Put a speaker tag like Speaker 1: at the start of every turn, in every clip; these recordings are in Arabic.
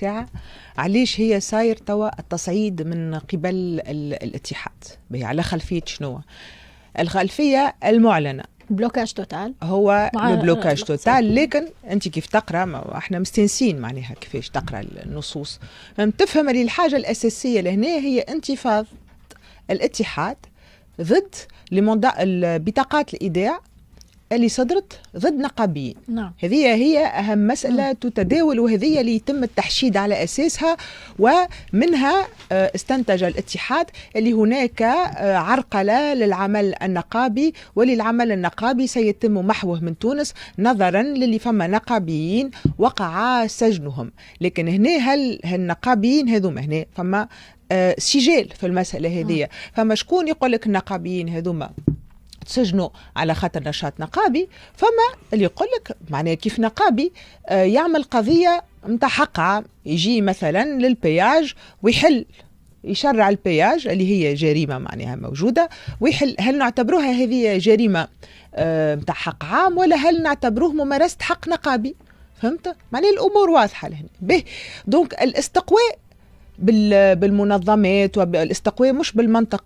Speaker 1: ساعة علاش هي صاير توا التصعيد من قبل الاتحاد به على خلفية شنو الخلفية المعلنة بلوكاج توتال هو بلوكاج توتال لكن انت كيف تقرا احنا مستنسين معناها كيفاش تقرا النصوص تفهم اللي الحاجه الاساسيه لهنا هي انتفاض الاتحاد ضد بطاقات الايداع اللي صدرت ضد نقابيين نعم. هذه هي أهم مسألة نعم. تتداول وهذه اللي يتم التحشيد على أساسها ومنها آه، استنتج الاتحاد اللي هناك آه، عرقلة للعمل النقابي وللعمل النقابي سيتم محوه من تونس نظرا للي فما نقابيين وقع سجنهم لكن هنا هل النقابيين هذوما هنا فما آه، سجال في المسألة هذه نعم. فما شكون يقول لك النقابيين هذوما تسجنوا على خاطر نشاط نقابي فما اللي يقول لك معناها كيف نقابي آه، يعمل قضيه نتاع حق عام يجي مثلا للبياج ويحل يشرع البياج اللي هي جريمه معناها موجوده ويحل هل نعتبروها هذه جريمه نتاع آه، حق عام ولا هل نعتبروه ممارسه حق نقابي فهمت معناها الامور واضحه لهنا به دونك الاستقواء بالمنظمات والاستقواء مش بالمنطق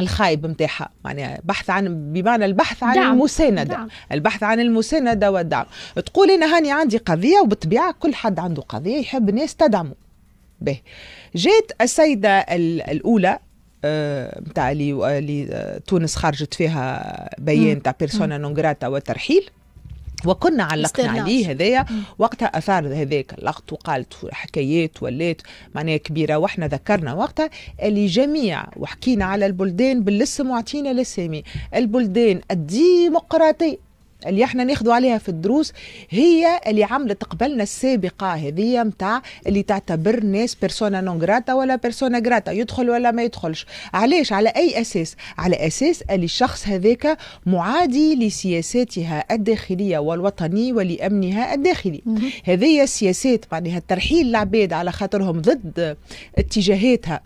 Speaker 1: الخايب متاعها معناها بحث عن بمعنى البحث عن دعم. المساندة دعم. البحث عن المساندة والدعم تقول أنا هاني عندي قضية وبالطبيعة كل حد عنده قضية يحب الناس تدعمه به جات السيدة الأولى نتاع آه، اللي آه، تونس خرجت فيها بيان تاع بيرسونا نون جراتا والترحيل وكنا علقنا عليه هذايا وقتها اثار هذاك اللقط وقالت حكايات ولات معناها كبيره واحنا ذكرنا وقتها اللي جميع وحكينا على البلدان بالاسم وعطينا الاسامي البلدان الديمقراطيه اللي احنا ناخذوا عليها في الدروس هي اللي عملت قبلنا السابقة هذه متاع اللي تعتبر ناس بيرسونا نون جراتا ولا بيرسونا جراتا يدخل ولا ما يدخلش علاش على أي أساس على أساس اللي الشخص هذاك معادي لسياساتها الداخلية والوطني ولأمنها الداخلي هذه السياسات معناها ترحيل العباد على خاطرهم ضد اتجاهاتها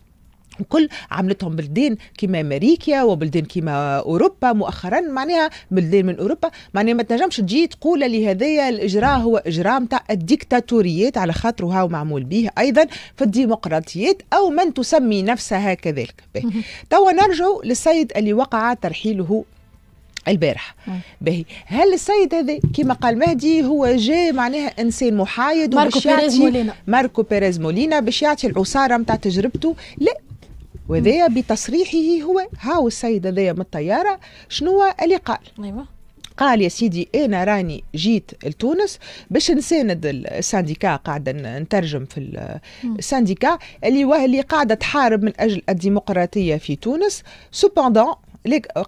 Speaker 1: وكل عملتهم بلدان كما امريكا وبلدان كما اوروبا مؤخرا معناها بلدان من اوروبا معناها ما تنجمش تجي تقول اللي هذايا الاجراء هو اجراء نتاع الديكتاتوريات على خاطر هاو معمول به ايضا في الديمقراطيات او من تسمي نفسها كذلك توا نرجع للسيد اللي وقع ترحيله البارح باهي هل السيد هذا كما قال مهدي هو جاء معناها انسان محايد ماركو بيريز مولينا ماركو بيريز مولينا باش يعطي العصاره نتاع تجربته لا وذا بتصريحه هو هاو السيد هذايا من الطيارة شنو اللي قال أيوة. قال يا سيدي انا راني جيت لتونس باش نساند السانديكا قاعده نترجم في السانديكا اللي اللي قاعده تحارب من اجل الديمقراطيه في تونس سوبوندون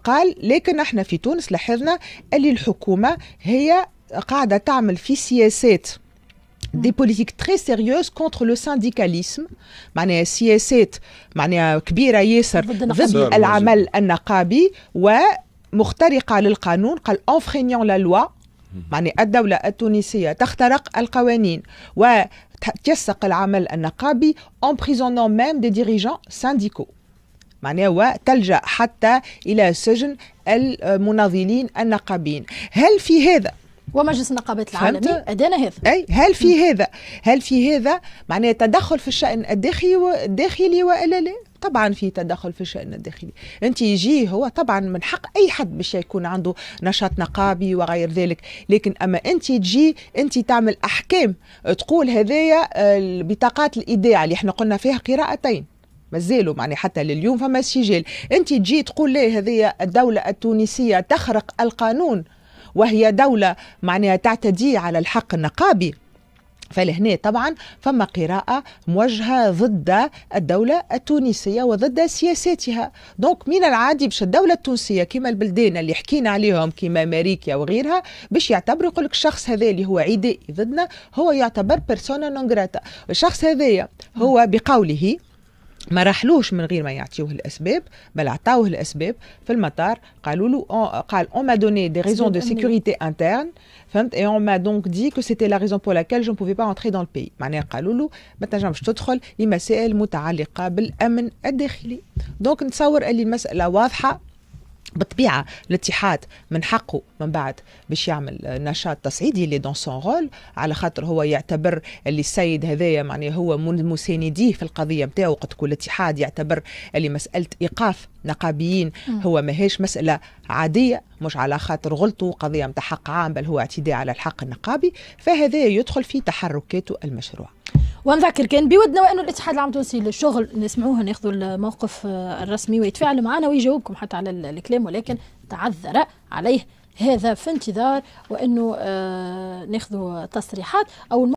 Speaker 1: قال لكن احنا في تونس لاحظنا اللي الحكومه هي قاعده تعمل في سياسات des hmm. politiques très sérieuses contre le syndicalisme معناها سياسات معناها كبيرة ياسر ضد العمل النقابي ومخترقة للقانون قال enfreignant لا لوا معنى الدولة التونسية تخترق القوانين وتسق العمل النقابي emprisonnant même دي ديريجون سانديكو معناها وتلجأ حتى إلى سجن المناضلين النقابيين هل في هذا ومجلس النقابات العالمي ادانا هذا اي هل في هذا هل في هذا معناه تدخل في الشان الداخلي الداخلي والا لا طبعا في تدخل في الشان الداخلي انت يجي هو طبعا من حق اي حد باش يكون عنده نشاط نقابي وغير ذلك لكن اما انت تجي انت تعمل احكام تقول هذايا آه، البطاقات الايداع اللي احنا قلنا فيها قراءتين مازالوا معني حتى لليوم فما سجال انت تجي تقول لي هذه الدوله التونسيه تخرق القانون وهي دولة معناها تعتدي على الحق النقابي فلهنا طبعا فما قراءة موجهة ضد الدولة التونسية وضد سياساتها دونك من العادي باش الدولة التونسية كما البلدان اللي حكينا عليهم كما أمريكا وغيرها باش يعتبر يقول لك الشخص هذا اللي هو عدائي ضدنا هو يعتبر بيرسونا نون جراتا الشخص هذايا هو بقوله ما راحلوش من غير ما يعطيوه الاسباب بل عطاوه الاسباب في المطار قالوا له قال اون ما دوني دي ريزون دو سيكوريتي انترن فهمت اي اون ما دونك دي كو سيتي لا ريزون بور لاكيل جو بوفي با انتري دون البي معناها قالوا له ما تنجمش تدخل لمسائل متعلقه بالامن الداخلي دونك نتصور اللي المساله واضحه بالطبيعه الاتحاد من حقه من بعد باش يعمل نشاط تصعيدي اللي دون سون رول على خاطر هو يعتبر اللي السيد هذايا معناه هو من مسانديه في القضيه نتاعو وقت تكون الاتحاد يعتبر اللي مساله ايقاف نقابيين هو ماهيش مساله عاديه مش على خاطر غلطوا قضيه نتاع حق عام بل هو اعتداء على الحق النقابي فهذا يدخل في تحركاته المشروع ونذكر كان بودنا وانه الاتحاد العام التونسي للشغل نسمعوه ناخذوا الموقف الرسمي ويتفاعلوا معنا ويجاوبكم حتى على الكلام ولكن تعذر عليه هذا في انتظار وانه آه، ناخذوا تصريحات او